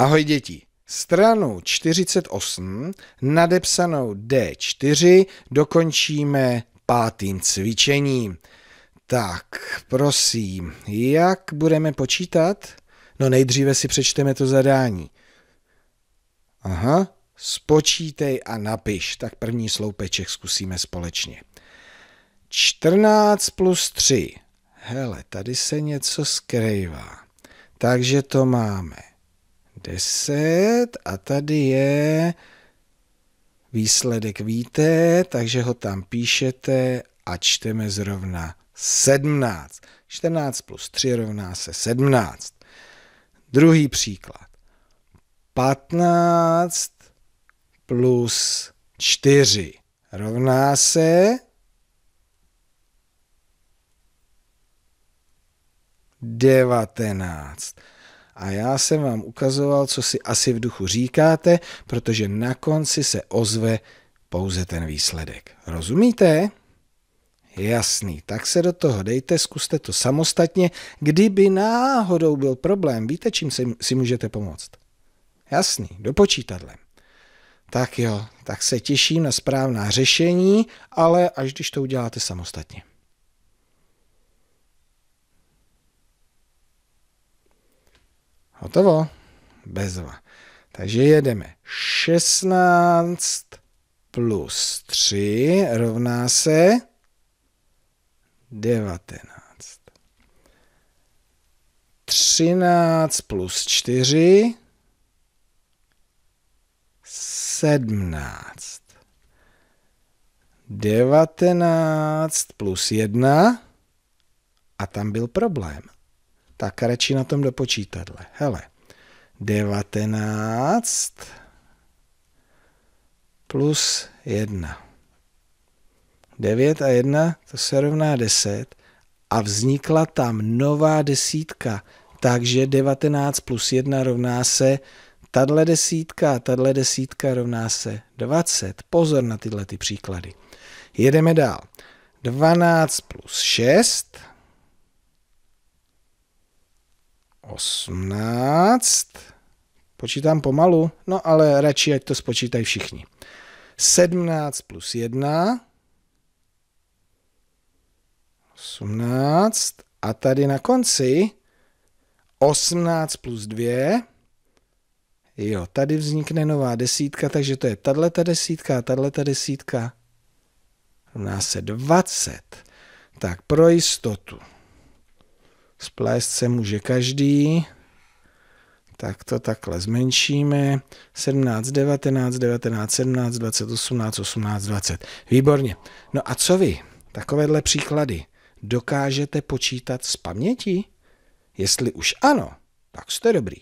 Ahoj děti. Stranu 48, nadepsanou D4, dokončíme pátým cvičením. Tak, prosím, jak budeme počítat? No nejdříve si přečteme to zadání. Aha, spočítej a napiš. Tak první sloupeček zkusíme společně. 14 plus 3. Hele, tady se něco skrývá. Takže to máme 10 a tady je výsledek víte, takže ho tam píšete a čteme zrovna 17. 14 plus 3 rovná se 17. Druhý příklad. 15 plus 4 rovná se 19 a já jsem vám ukazoval, co si asi v duchu říkáte, protože na konci se ozve pouze ten výsledek. Rozumíte? Jasný, tak se do toho dejte, zkuste to samostatně. Kdyby náhodou byl problém, víte, čím si můžete pomoct? Jasný, do počítadle. Tak jo, tak se těším na správná řešení, ale až když to uděláte samostatně. Hotovo? Bezva. Takže jedeme. 16 plus 3 rovná se 19. 13 plus 4 17. 19 plus 1 a tam byl problém tak radši na tom dopočítadle. Hele, 19 plus 1. 9 a 1 to se rovná 10 a vznikla tam nová desítka, takže 19 plus 1 rovná se tahle desítka a tahle desítka rovná se 20. Pozor na tyhle ty příklady. Jedeme dál. 12 plus 6 18. Počítám pomalu, no ale radši, ať to spočítají všichni. 17 plus 1. 18. A tady na konci 18 plus 2. Jo, tady vznikne nová desítka, takže to je tato desítka a tato desítka rovná se 20. Tak pro jistotu Splést se může každý. Tak to takhle zmenšíme. 17, 19, 19, 17, 20, 18, 18, 20. Výborně. No a co vy? Takovéhle příklady. Dokážete počítat z paměti? Jestli už ano, tak jste dobrý.